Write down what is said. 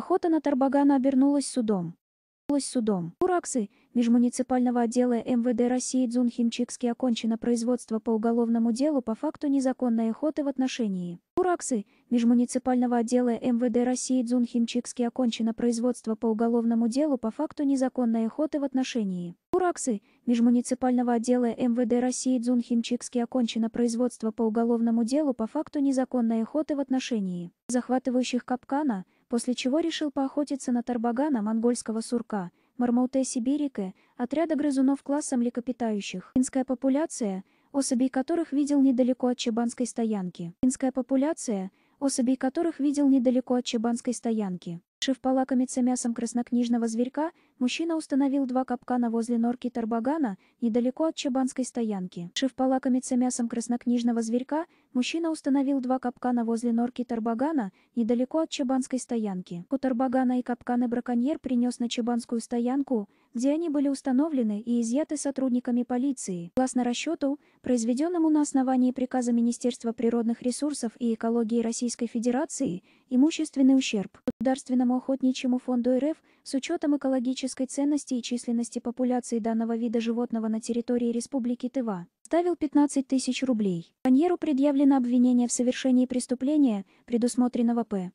Охота на Тарбагана обернулась судом. судом. Кураксы межмуниципального отдела МВД России Дзунхимчикский окончено производство по уголовному делу по факту незаконной охоты в отношении. Кураксы межмуниципального отдела МВД России Дзунхимчикский окончено производство по уголовному делу по факту незаконной охоты в отношении. Кураксы межмуниципального отдела МВД России Дзунхимчикский окончено производство по уголовному делу по факту незаконной охоты в отношении захватывающих капкана – после чего решил поохотиться на тарбагана монгольского сурка, мармауте сибирика, отряда грызунов класса млекопитающих. Инская популяция, особей которых видел недалеко от чебанской стоянки. Инская популяция, особей которых видел недалеко от чебанской стоянки. Шив полакомиться мясом краснокнижного зверька, мужчина установил два капкана возле норки Тарбагана, недалеко от чебанской стоянки. Шив полакомиться мясом краснокнижного зверька, мужчина установил два капкана возле норки Тарбагана, недалеко от чабанской стоянки. У Тарбагана и капканы браконьер принес на чабанскую стоянку, где они были установлены и изъяты сотрудниками полиции. Согласно расчету, произведенному на основании приказа Министерства природных ресурсов и экологии Российской Федерации, имущественный ущерб Государственному охотничьему фонду РФ с учетом экологической ценности и численности популяции данного вида животного на территории Республики Тыва. Ставил 15 тысяч рублей. Паньеру предъявлено обвинение в совершении преступления, предусмотренного П.